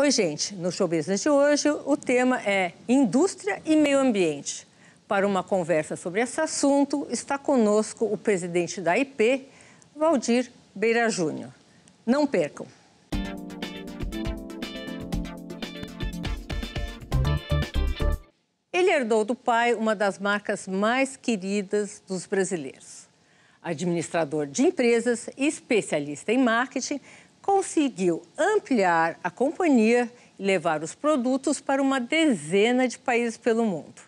Oi, gente. No Show Business de hoje, o tema é indústria e meio ambiente. Para uma conversa sobre esse assunto, está conosco o presidente da IP, Valdir Beira Júnior. Não percam! Ele herdou do pai uma das marcas mais queridas dos brasileiros. Administrador de empresas e especialista em marketing, conseguiu ampliar a companhia e levar os produtos para uma dezena de países pelo mundo.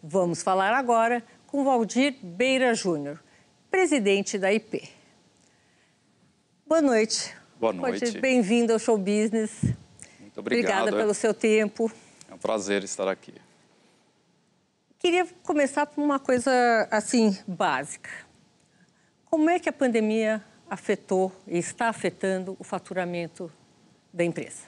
Vamos falar agora com Valdir Beira Júnior, presidente da IP. Boa noite. Boa noite. Bem-vindo ao Show Business. Muito obrigado. Obrigada pelo seu tempo. É um prazer estar aqui. Queria começar por uma coisa assim básica. Como é que a pandemia afetou e está afetando o faturamento da empresa?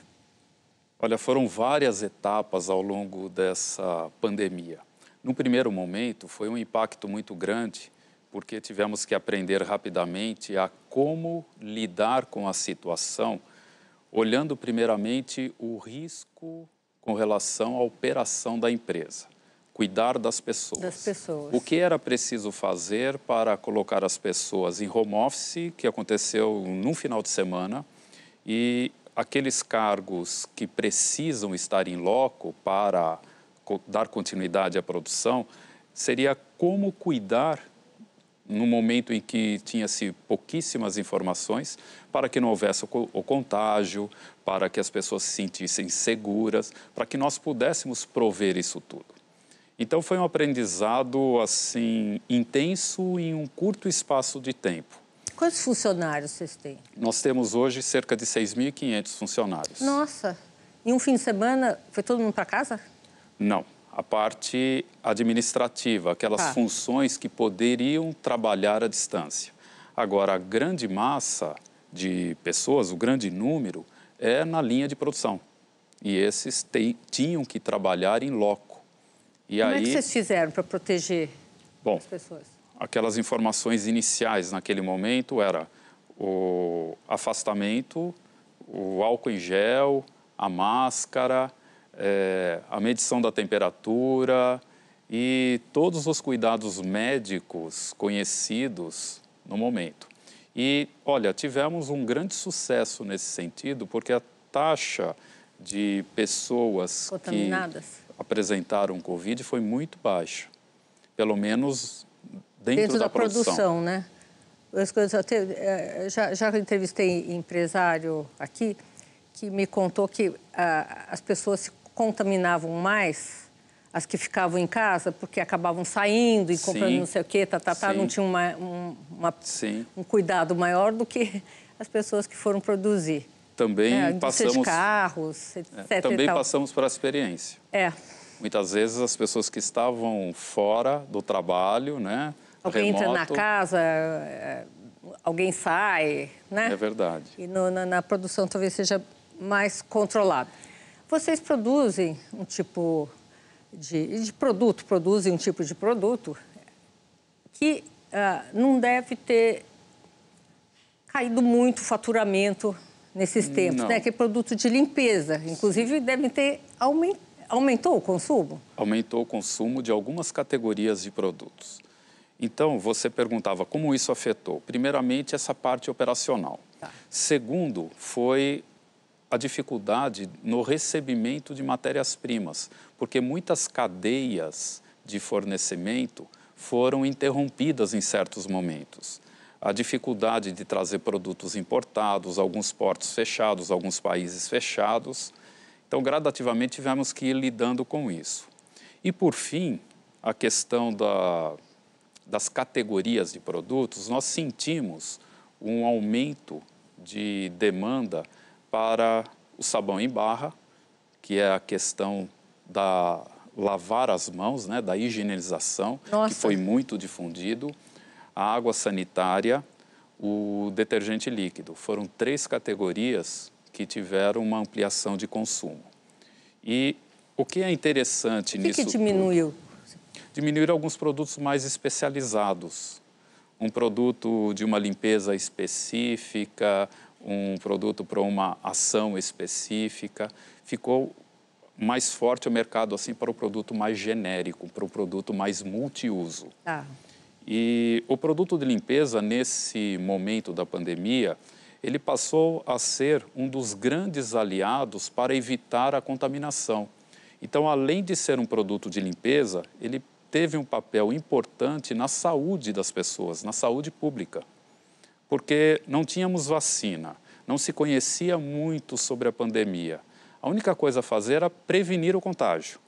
Olha, foram várias etapas ao longo dessa pandemia. No primeiro momento, foi um impacto muito grande, porque tivemos que aprender rapidamente a como lidar com a situação, olhando primeiramente o risco com relação à operação da empresa cuidar das pessoas. das pessoas. O que era preciso fazer para colocar as pessoas em home office, que aconteceu num final de semana, e aqueles cargos que precisam estar em loco para dar continuidade à produção, seria como cuidar no momento em que tinha-se pouquíssimas informações, para que não houvesse o contágio, para que as pessoas se sentissem seguras, para que nós pudéssemos prover isso tudo. Então foi um aprendizado assim intenso em um curto espaço de tempo. Quantos funcionários vocês têm? Nós temos hoje cerca de 6.500 funcionários. Nossa! E um fim de semana foi todo mundo para casa? Não. A parte administrativa, aquelas ah. funções que poderiam trabalhar à distância. Agora, a grande massa de pessoas, o grande número, é na linha de produção. E esses te, tinham que trabalhar em loco e Como aí... é que vocês fizeram para proteger Bom, as pessoas? Aquelas informações iniciais naquele momento era o afastamento, o álcool em gel, a máscara, é, a medição da temperatura e todos os cuidados médicos conhecidos no momento. E, olha, tivemos um grande sucesso nesse sentido, porque a taxa de pessoas contaminadas. Que apresentaram Covid foi muito baixo, pelo menos dentro, dentro da, da produção. produção. né? É, já, já entrevistei empresário aqui que me contou que ah, as pessoas se contaminavam mais, as que ficavam em casa, porque acabavam saindo e comprando Sim. não sei o quê, tá, tá, tá, não tinha uma, um, uma, um cuidado maior do que as pessoas que foram produzir também é, passamos... carros, etc. É, também passamos por essa experiência. É. Muitas vezes as pessoas que estavam fora do trabalho, né? Alguém remoto, entra na casa, é, alguém sai, né? É verdade. E no, na, na produção talvez seja mais controlado. Vocês produzem um tipo de, de, produto, produzem um tipo de produto que ah, não deve ter caído muito o faturamento nesses tempos, né? Não. né? Que é produto de limpeza. Inclusive, devem ter aumentado. Aumentou o consumo? Aumentou o consumo de algumas categorias de produtos. Então, você perguntava como isso afetou. Primeiramente, essa parte operacional. Tá. Segundo, foi a dificuldade no recebimento de matérias-primas, porque muitas cadeias de fornecimento foram interrompidas em certos momentos a dificuldade de trazer produtos importados, alguns portos fechados, alguns países fechados. Então, gradativamente tivemos que ir lidando com isso. E, por fim, a questão da, das categorias de produtos, nós sentimos um aumento de demanda para o sabão em barra, que é a questão da lavar as mãos, né, da higienização, Nossa. que foi muito difundido a água sanitária, o detergente líquido. Foram três categorias que tiveram uma ampliação de consumo. E o que é interessante o que nisso? O que diminuiu? Diminuíram alguns produtos mais especializados. Um produto de uma limpeza específica, um produto para uma ação específica. Ficou mais forte o mercado assim para o produto mais genérico, para o produto mais multiuso. Ah. E o produto de limpeza, nesse momento da pandemia, ele passou a ser um dos grandes aliados para evitar a contaminação. Então, além de ser um produto de limpeza, ele teve um papel importante na saúde das pessoas, na saúde pública. Porque não tínhamos vacina, não se conhecia muito sobre a pandemia. A única coisa a fazer era prevenir o contágio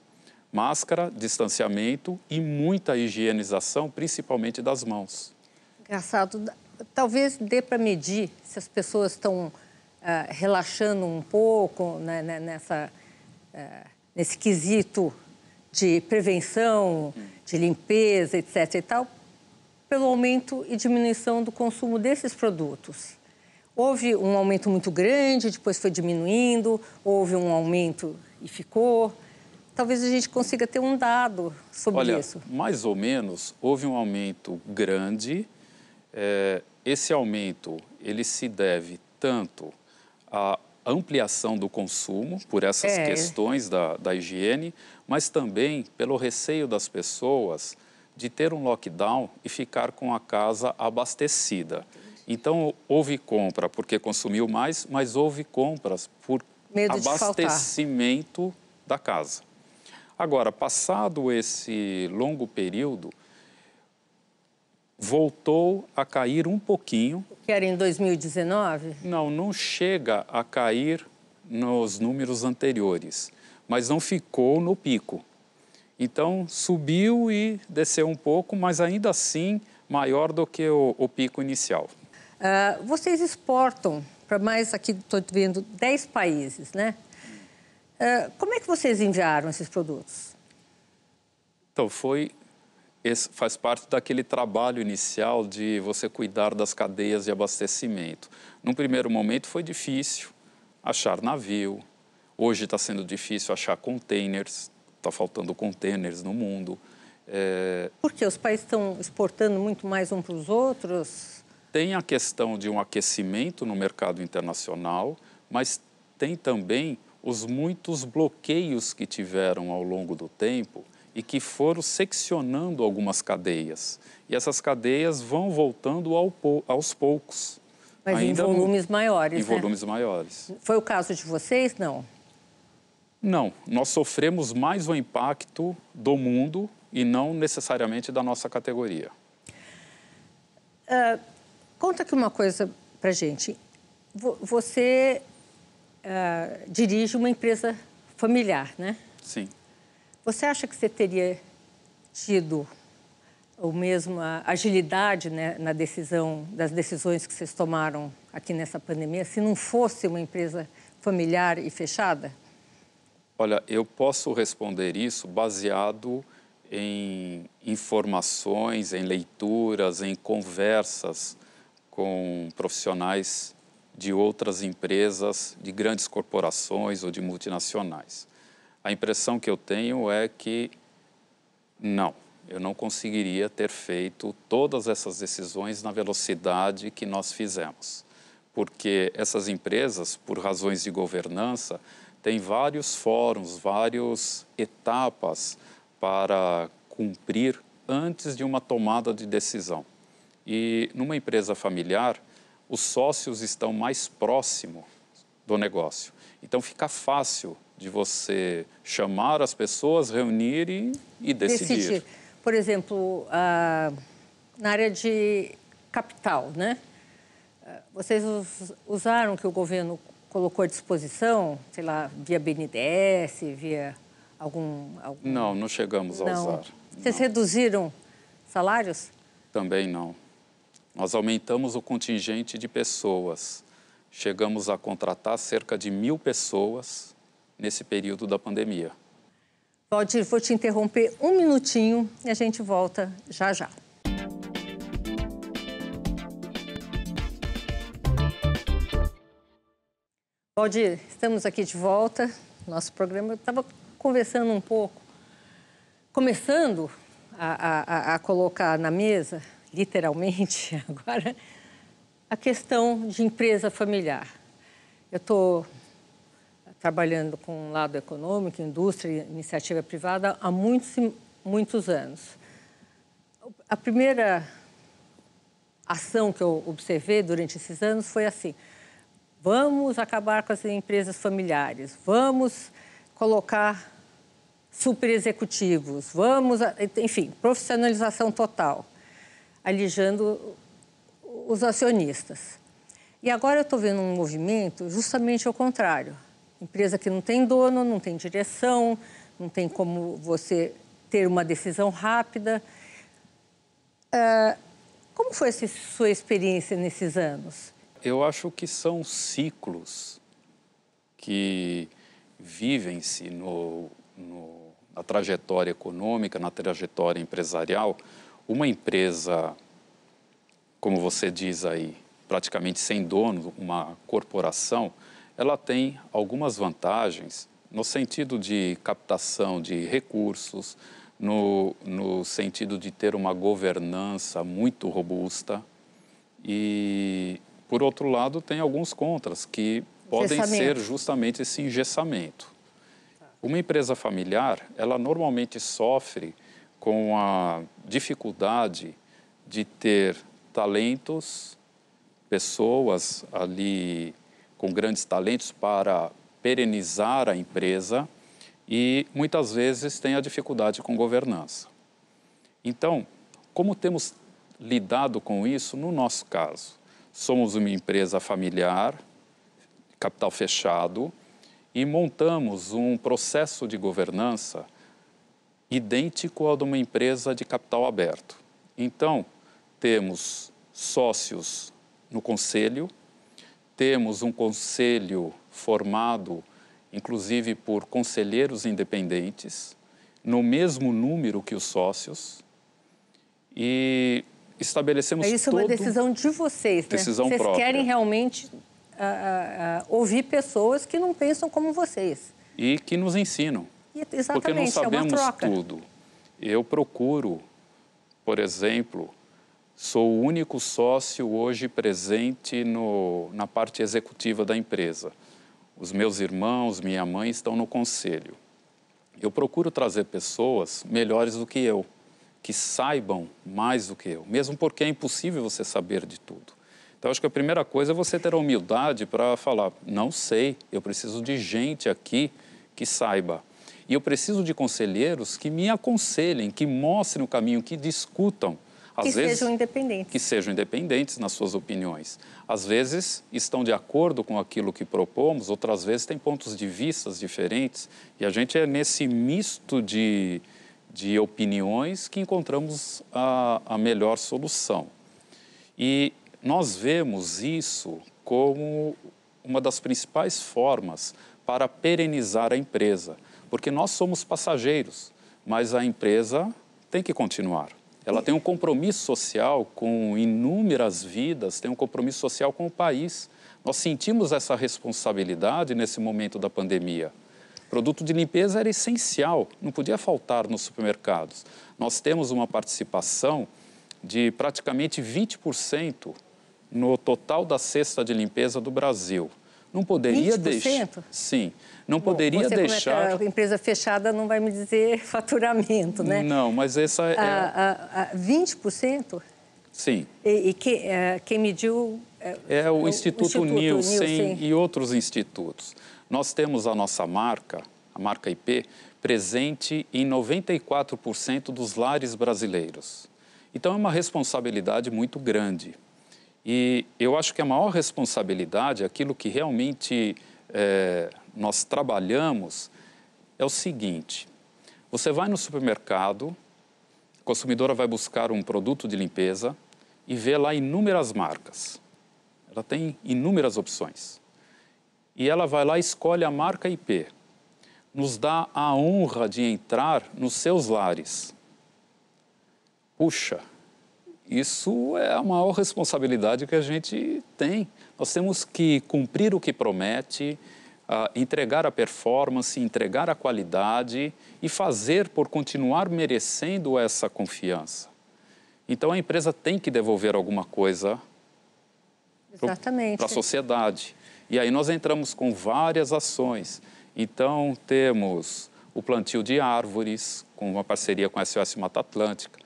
máscara, distanciamento e muita higienização, principalmente das mãos. Engraçado. Talvez dê para medir se as pessoas estão ah, relaxando um pouco né, né nessa, eh, nesse quesito de prevenção, de limpeza, etc. e tal, pelo aumento e diminuição do consumo desses produtos. Houve um aumento muito grande, depois foi diminuindo, houve um aumento e ficou talvez a gente consiga ter um dado sobre Olha, isso. Mais ou menos, houve um aumento grande. É, esse aumento ele se deve tanto à ampliação do consumo por essas é. questões da, da higiene, mas também pelo receio das pessoas de ter um lockdown e ficar com a casa abastecida. Então, houve compra porque consumiu mais, mas houve compras por Medo abastecimento da casa. Agora, passado esse longo período, voltou a cair um pouquinho. Que era em 2019? Não, não chega a cair nos números anteriores, mas não ficou no pico. Então, subiu e desceu um pouco, mas ainda assim maior do que o, o pico inicial. Uh, vocês exportam para mais, aqui estou vendo, 10 países, né? Eh, como é que vocês enviaram esses produtos? Então, foi esse faz parte daquele trabalho inicial de você cuidar das cadeias de abastecimento. Num primeiro momento foi difícil achar navio, hoje está sendo difícil achar containers, está faltando containers no mundo. É... Eh, Porque os países estão exportando muito mais um para os outros? Tem a questão de um aquecimento no mercado internacional, mas tem também os muitos bloqueios que tiveram ao longo do tempo e que foram seccionando algumas cadeias. E essas cadeias vão voltando ao, aos poucos. Mas Ainda em volumes maiores, Em né? volumes maiores. Foi o caso de vocês, não? Não, nós sofremos mais o impacto do mundo e não necessariamente da nossa categoria. Uh, conta aqui uma coisa para gente. Você ah, dirige uma empresa familiar, né? Sim. Você acha que você teria tido o mesmo a agilidade né, na decisão das decisões que vocês tomaram aqui nessa pandemia, se não fosse uma empresa familiar e fechada? Olha, eu posso responder isso baseado em informações, em leituras, em conversas com profissionais de outras empresas, de grandes corporações ou de multinacionais. A impressão que eu tenho é que não, eu não conseguiria ter feito todas essas decisões na velocidade que nós fizemos, porque essas empresas, por razões de governança, têm vários fóruns, várias etapas para cumprir antes de uma tomada de decisão. E numa empresa familiar, os sócios estão mais próximo do negócio. Então fica fácil de você chamar as pessoas, reunir e, e decidir. decidir. Por exemplo, ah, na área de capital, né? Ah, vocês usaram que o governo colocou à disposição, sei lá, via BNDES, via algum... algum... Não, não chegamos a não. usar. Vocês não. reduziram salários? Também não. Nós aumentamos o contingente de pessoas. Chegamos a contratar cerca de mil pessoas nesse período da pandemia. Valdir, vou te interromper um minutinho e a gente volta já já. Valdir, estamos aqui de volta. Nosso programa, estava conversando um pouco, começando a, a, a colocar na mesa literalmente agora, a questão de empresa familiar. Eu estou trabalhando com o lado econômico, indústria, iniciativa privada há muitos, muitos anos. A primeira ação que eu observei durante esses anos foi assim: vamos acabar com as empresas familiares, vamos colocar super executivos, vamos, enfim, profissionalização total alijando os acionistas. E agora eu estou vendo um movimento justamente ao contrário. Empresa que não tem dono, não tem direção, não tem como você ter uma decisão rápida. Uh, como foi essa sua experiência nesses anos? Eu acho que são ciclos que vivem-se no, no, na trajetória econômica, na trajetória empresarial, uma empresa, como você diz aí, praticamente sem dono, uma corporação, ela tem algumas vantagens no sentido de captação de recursos, no, no sentido de ter uma governança muito robusta e, por outro lado, tem alguns contras que podem ser justamente esse engessamento. Tá. Uma empresa familiar, ela normalmente sofre com a dificuldade de ter talentos, pessoas ali com grandes talentos para perenizar a empresa e muitas vezes tem a dificuldade com governança. Então, como temos lidado com isso no nosso caso? Somos uma empresa familiar, capital fechado, e montamos um processo de governança idêntico ao de uma empresa de capital aberto. Então, temos sócios no conselho, temos um conselho formado inclusive por conselheiros independentes, no mesmo número que os sócios, e estabelecemos é Isso todo... é uma decisão de vocês, né? Decisão vocês própria. querem realmente uh, uh, uh, ouvir pessoas que não pensam como vocês. E que nos ensinam. Exatamente, porque não sabemos é tudo. Eu procuro, por exemplo, sou o único sócio hoje presente no, na parte executiva da empresa. Os meus irmãos, minha mãe estão no conselho. Eu procuro trazer pessoas melhores do que eu, que saibam mais do que eu, mesmo porque é impossível você saber de tudo. Então, acho que a primeira coisa é você ter a humildade para falar: não sei, eu preciso de gente aqui que saiba. E eu preciso de conselheiros que me aconselhem, que mostrem o caminho, que discutam. Às que vezes, sejam independentes. Que sejam independentes nas suas opiniões. Às vezes estão de acordo com aquilo que propomos, outras vezes têm pontos de vistas diferentes. E a gente é nesse misto de, de opiniões que encontramos a, a melhor solução. E nós vemos isso como uma das principais formas para perenizar a empresa, porque nós somos passageiros, mas a empresa tem que continuar. Ela tem um compromisso social com inúmeras vidas, tem um compromisso social com o país. Nós sentimos essa responsabilidade nesse momento da pandemia. Produto de limpeza era essencial, não podia faltar nos supermercados. Nós temos uma participação de praticamente 20% no total da cesta de limpeza do Brasil. Não poderia deixar. Sim. Não poderia Bom, é deixar. Comenta, a empresa fechada não vai me dizer faturamento, né? Não, mas essa é. A, a, a 20%? Sim. E, e que, eh, quem mediu. Eh, é o, o Instituto, Instituto Nielsen e outros institutos. Nós temos a nossa marca, a marca IP, presente em 94% dos lares brasileiros. Então é uma responsabilidade muito grande. E eu acho que a maior responsabilidade, aquilo que realmente é, nós trabalhamos, é o seguinte: você vai no supermercado, a consumidora vai buscar um produto de limpeza e vê lá inúmeras marcas. Ela tem inúmeras opções. E ela vai lá, escolhe a marca IP. Nos dá a honra de entrar nos seus lares. Puxa, isso é a maior responsabilidade que a gente tem. Nós temos que cumprir o que promete, uh, entregar a performance, entregar a qualidade e fazer por continuar merecendo essa confiança. Então a empresa tem que devolver alguma coisa para a sociedade. E aí nós entramos com várias ações. Então temos o plantio de árvores, com uma parceria com a SOS Mata Atlântica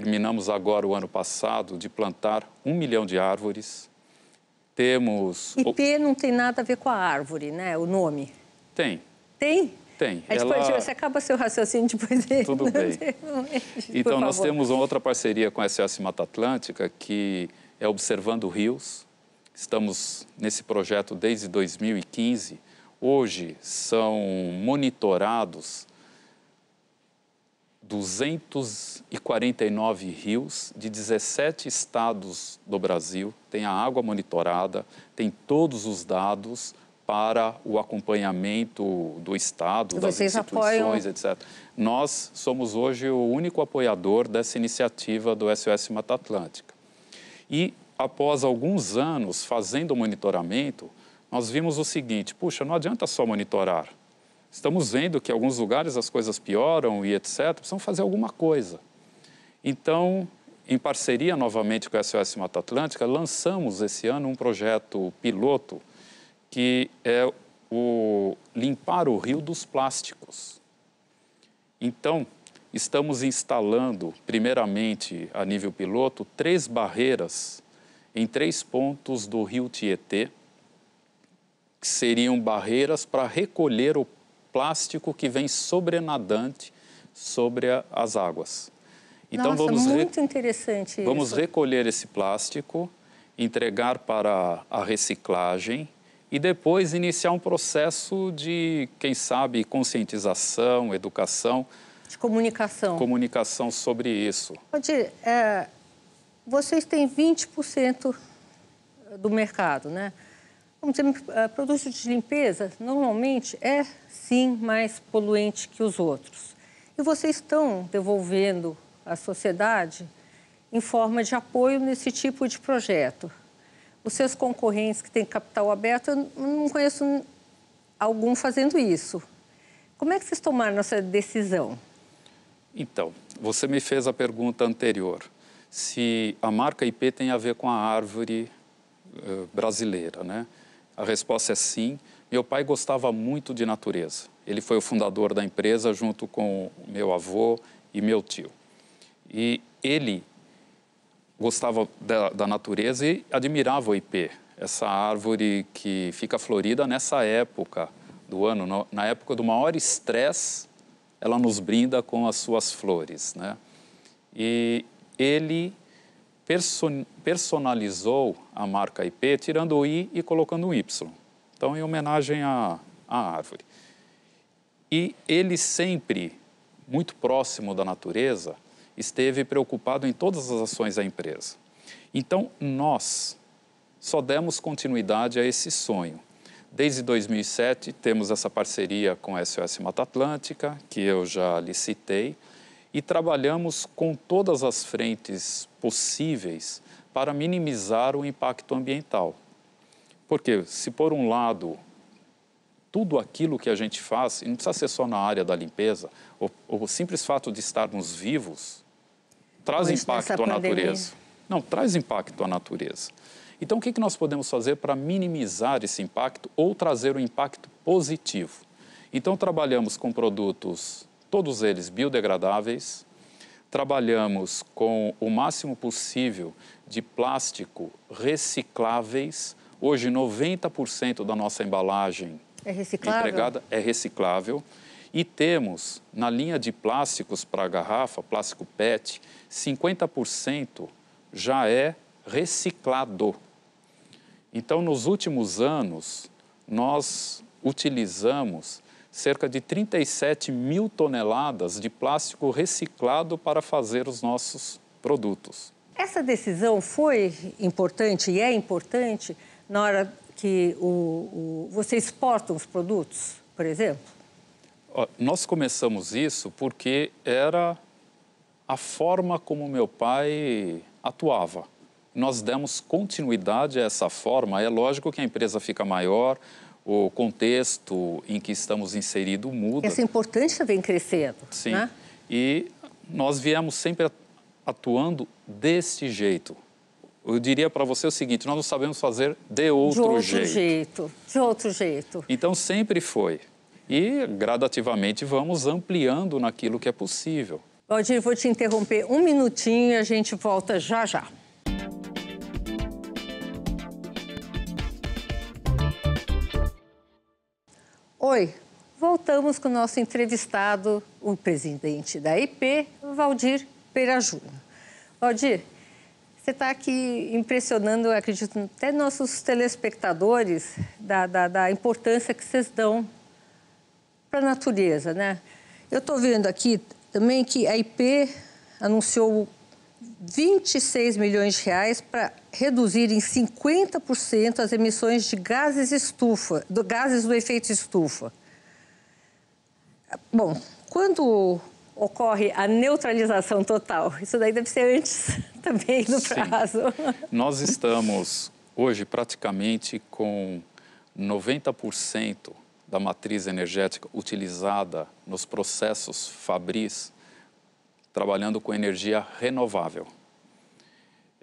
Terminamos agora o ano passado de plantar um milhão de árvores. Temos. IP não tem nada a ver com a árvore, né? O nome. Tem. Tem? Tem. A gente Ela... pode, você acaba seu raciocínio depois dele. Tudo bem. então, nós temos uma outra parceria com a SS Mata Atlântica, que é Observando Rios. Estamos nesse projeto desde 2015. Hoje são monitorados 249 rios de 17 estados do Brasil, tem a água monitorada, tem todos os dados para o acompanhamento do Estado, das instituições, apoiam... etc. Nós somos hoje o único apoiador dessa iniciativa do SOS Mata Atlântica. E após alguns anos fazendo o monitoramento, nós vimos o seguinte: puxa, não adianta só monitorar Estamos vendo que em alguns lugares as coisas pioram e etc. Precisam fazer alguma coisa. Então, em parceria novamente com a SOS Mata Atlântica, lançamos esse ano um projeto piloto que é o limpar o rio dos plásticos. Então, estamos instalando, primeiramente, a nível piloto, três barreiras em três pontos do rio Tietê, que seriam barreiras para recolher o plástico que vem sobrenadante sobre a, as águas. Então Nossa, vamos muito interessante. Vamos isso. recolher esse plástico, entregar para a reciclagem e depois iniciar um processo de, quem sabe, conscientização, educação. De comunicação. Comunicação sobre isso. Odir, é, vocês têm 20% do mercado, né? vamos dizer, eh, produtos de limpeza normalmente é sim mais poluente que os outros. E vocês estão devolvendo à sociedade em forma de apoio nesse tipo de projeto. Os seus concorrentes que têm capital aberto, eu não conheço algum fazendo isso. Como é que vocês tomaram essa decisão? Então, você me fez a pergunta anterior, se a marca IP tem a ver com a árvore uh, brasileira, né? A resposta é sim. Meu pai gostava muito de natureza. Ele foi o fundador da empresa junto com meu avô e meu tio. E ele gostava da, da natureza e admirava o IP, essa árvore que fica florida nessa época do ano, no, na época do maior estresse, ela nos brinda com as suas flores, né? E ele personalizou a marca IP tirando o I e colocando o Y. Então, em homenagem à, à árvore. E ele sempre, muito próximo da natureza, esteve preocupado em todas as ações da empresa. Então, nós só demos continuidade a esse sonho. Desde 2007, temos essa parceria com a SOS Mata Atlântica, que eu já licitei e trabalhamos com todas as frentes possíveis para minimizar o impacto ambiental. Porque, se por um lado, tudo aquilo que a gente faz, e não precisa ser só na área da limpeza, o, o simples fato de estarmos vivos traz Mas impacto à natureza. Não, traz impacto à natureza. Então, o que, que nós podemos fazer para minimizar esse impacto ou trazer um impacto positivo? Então, trabalhamos com produtos todos eles biodegradáveis. Trabalhamos com o máximo possível de plástico recicláveis. Hoje, 90% da nossa embalagem é empregada é reciclável. E temos, na linha de plásticos para garrafa, plástico PET, 50% já é reciclado. Então, nos últimos anos, nós utilizamos cerca de 37 mil toneladas de plástico reciclado para fazer os nossos produtos. Essa decisão foi importante e é importante na hora que o, o, você exporta os produtos, por exemplo? Nós começamos isso porque era a forma como meu pai atuava. Nós demos continuidade a essa forma. É lógico que a empresa fica maior, o contexto em que estamos inseridos muda. Essa importância vem crescendo. Sim. Né? E nós viemos sempre atuando deste jeito. Eu diria para você o seguinte: nós não sabemos fazer de outro, de outro jeito. jeito. De outro jeito. Então sempre foi. E gradativamente vamos ampliando naquilo que é possível. Valdir, vou te interromper um minutinho e a gente volta já já. Oi, voltamos com o nosso entrevistado, o presidente da IP, Valdir Perajuna. Valdir, você está aqui impressionando, acredito, até nossos telespectadores da, da, da importância que vocês dão para a natureza, né? Eu estou vendo aqui também que a IP anunciou 26 milhões de reais para reduzir em 50% as emissões de gases estufa, do, gases do efeito estufa. Bom, quando ocorre a neutralização total, isso daí deve ser antes também do prazo. Sim. Nós estamos hoje praticamente com 90% da matriz energética utilizada nos processos fabris trabalhando com energia renovável.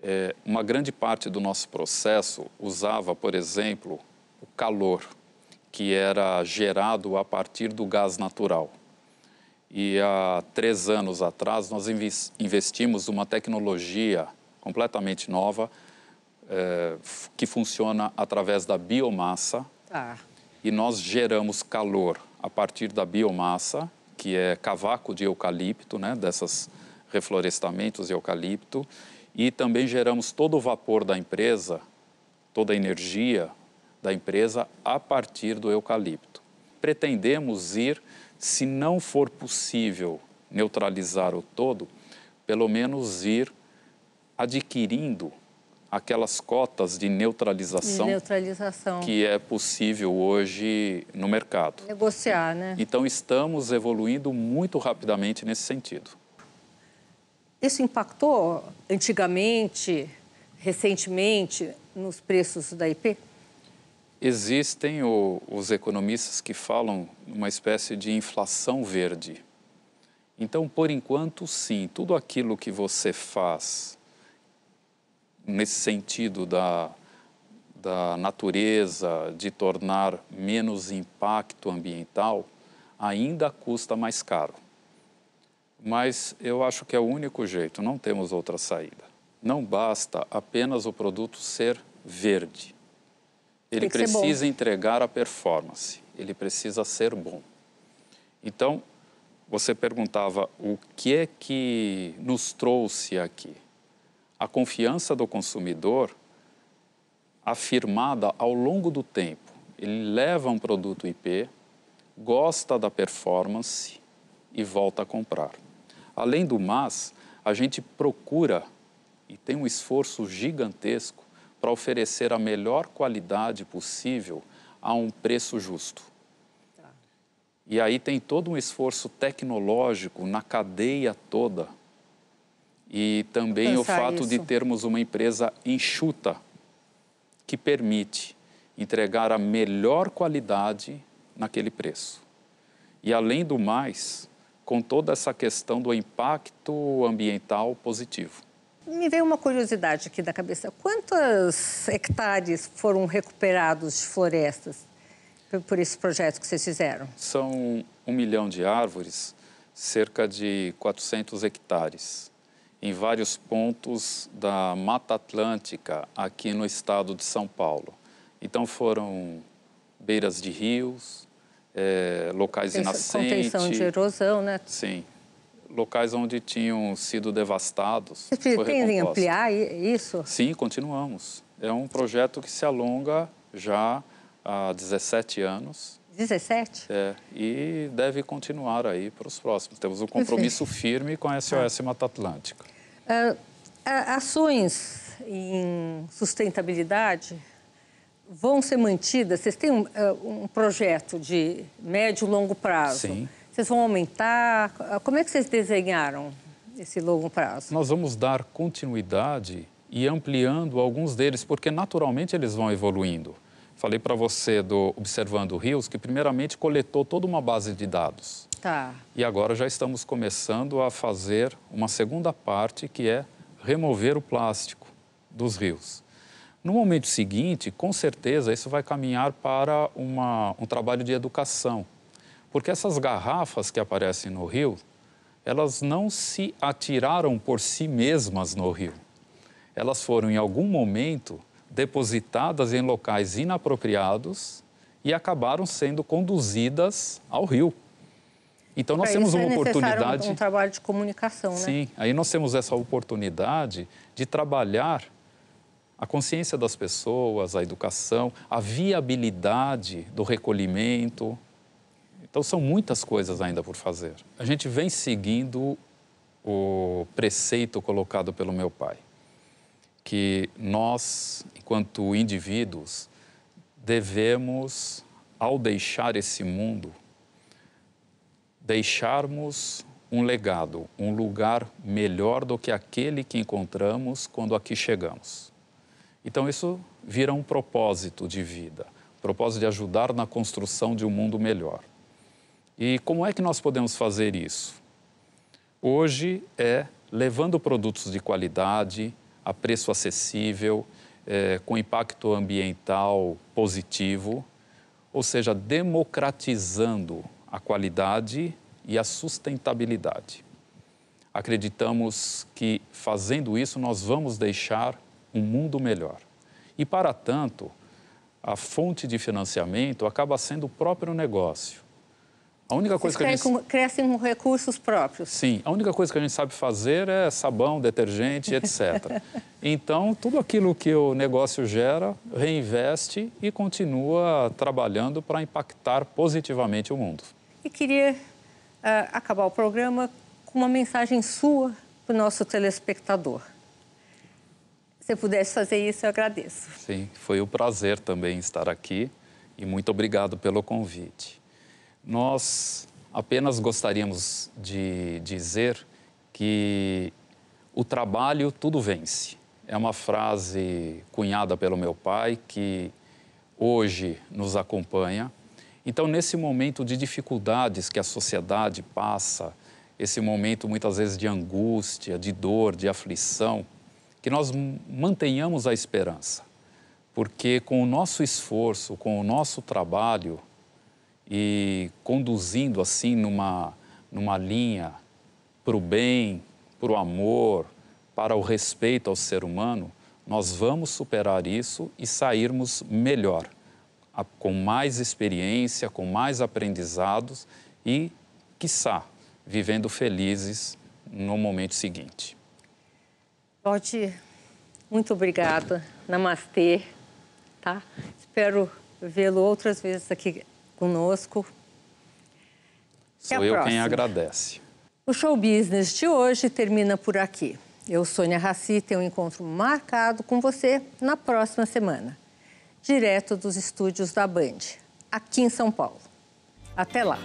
É, uma grande parte do nosso processo usava, por exemplo, o calor, que era gerado a partir do gás natural. E há três anos atrás, nós investimos uma tecnologia completamente nova é, que funciona através da biomassa. Tá. E nós geramos calor a partir da biomassa, que é cavaco de eucalipto, né, dessas reflorestamentos de eucalipto, e também geramos todo o vapor da empresa, toda a energia da empresa a partir do eucalipto. Pretendemos ir, se não for possível neutralizar o todo, pelo menos ir adquirindo aquelas cotas de neutralização, neutralização, que é possível hoje no mercado. Negociar, né? Então estamos evoluindo muito rapidamente nesse sentido. Isso impactou antigamente, recentemente, nos preços da IP? Existem o, os economistas que falam uma espécie de inflação verde. Então, por enquanto, sim, tudo aquilo que você faz nesse sentido da, da natureza, de tornar menos impacto ambiental, ainda custa mais caro. Mas eu acho que é o único jeito, não temos outra saída. Não basta apenas o produto ser verde. Ele precisa entregar a performance, ele precisa ser bom. Então, você perguntava o que é que nos trouxe aqui? A confiança do consumidor afirmada ao longo do tempo. Ele leva um produto IP, gosta da performance e volta a comprar. Além do mais, a gente procura e tem um esforço gigantesco para oferecer a melhor qualidade possível a um preço justo. Tá. E aí tem todo um esforço tecnológico na cadeia toda. E também o fato isso. de termos uma empresa enxuta que permite entregar a melhor qualidade naquele preço. E além do mais, com toda essa questão do impacto ambiental positivo. Me veio uma curiosidade aqui da cabeça. Quantas hectares foram recuperados de florestas por esse projeto que vocês fizeram? São um milhão de árvores, cerca de 400 hectares, em vários pontos da Mata Atlântica, aqui no estado de São Paulo. Então foram beiras de rios, é, locais Essa inascentes. Contenção de erosão, né? Sim. Locais onde tinham sido devastados. Vocês pretendem ampliar isso? Sim, continuamos. É um projeto que se alonga já há 17 anos. 17? É, e deve continuar aí para os próximos. Temos um compromisso firme com a SOS tá. ah. Mata Atlântica. Ah, ações em sustentabilidade vão ser mantidas? Vocês têm um, é, um projeto de médio e longo prazo? Sim. Vocês vão aumentar? Como é que vocês desenharam esse longo prazo? Nós vamos dar continuidade e ampliando alguns deles, porque naturalmente eles vão evoluindo. Falei para você do Observando Rios, que primeiramente coletou toda uma base de dados. Tá. E agora já estamos começando a fazer uma segunda parte, que é remover o plástico dos rios. No momento seguinte, com certeza, isso vai caminhar para uma, um trabalho de educação, porque essas garrafas que aparecem no rio, elas não se atiraram por si mesmas no rio. Elas foram, em algum momento, depositadas em locais inapropriados e acabaram sendo conduzidas ao rio. Então nós temos isso uma é oportunidade. Um, um trabalho de comunicação, né? Sim, aí nós temos essa oportunidade de trabalhar a consciência das pessoas, a educação, a viabilidade do recolhimento. Então, são muitas coisas ainda por fazer. A gente vem seguindo o preceito colocado pelo meu pai, que nós, enquanto indivíduos, devemos, ao deixar esse mundo, deixarmos um legado, um lugar melhor do que aquele que encontramos quando aqui chegamos. Então, isso vira um propósito de vida, propósito de ajudar na construção de um mundo melhor. E como é que nós podemos fazer isso? Hoje é levando produtos de qualidade, a preço acessível, é, com impacto ambiental positivo, ou seja, democratizando a qualidade e a sustentabilidade. Acreditamos que fazendo isso nós vamos deixar um mundo melhor. E, para tanto, a fonte de financiamento acaba sendo o próprio negócio. A única coisa Vocês que a gente... crescem com recursos próprios. Sim, a única coisa que a gente sabe fazer é sabão, detergente, etc. então, tudo aquilo que o negócio gera, reinveste e continua trabalhando para impactar positivamente o mundo. E queria uh, acabar o programa com uma mensagem sua para o nosso telespectador você pudesse fazer isso, eu agradeço. Sim, foi um prazer também estar aqui e muito obrigado pelo convite. Nós apenas gostaríamos de dizer que o trabalho tudo vence. É uma frase cunhada pelo meu pai que hoje nos acompanha. Então, nesse momento de dificuldades que a sociedade passa, esse momento muitas vezes de angústia, de dor, de aflição, que nós mantenhamos a esperança, porque com o nosso esforço, com o nosso trabalho e conduzindo assim numa, numa linha para o bem, para o amor, para o respeito ao ser humano, nós vamos superar isso e sairmos melhor, com mais experiência, com mais aprendizados e, quiçá, vivendo felizes no momento seguinte. Pode, muito obrigada. Namastê. Tá? Espero vê-lo outras vezes aqui conosco. Sou eu quem agradece. O show business de hoje termina por aqui. Eu, Sônia Raci, tenho um encontro marcado com você na próxima semana, direto dos estúdios da Band, aqui em São Paulo. Até lá!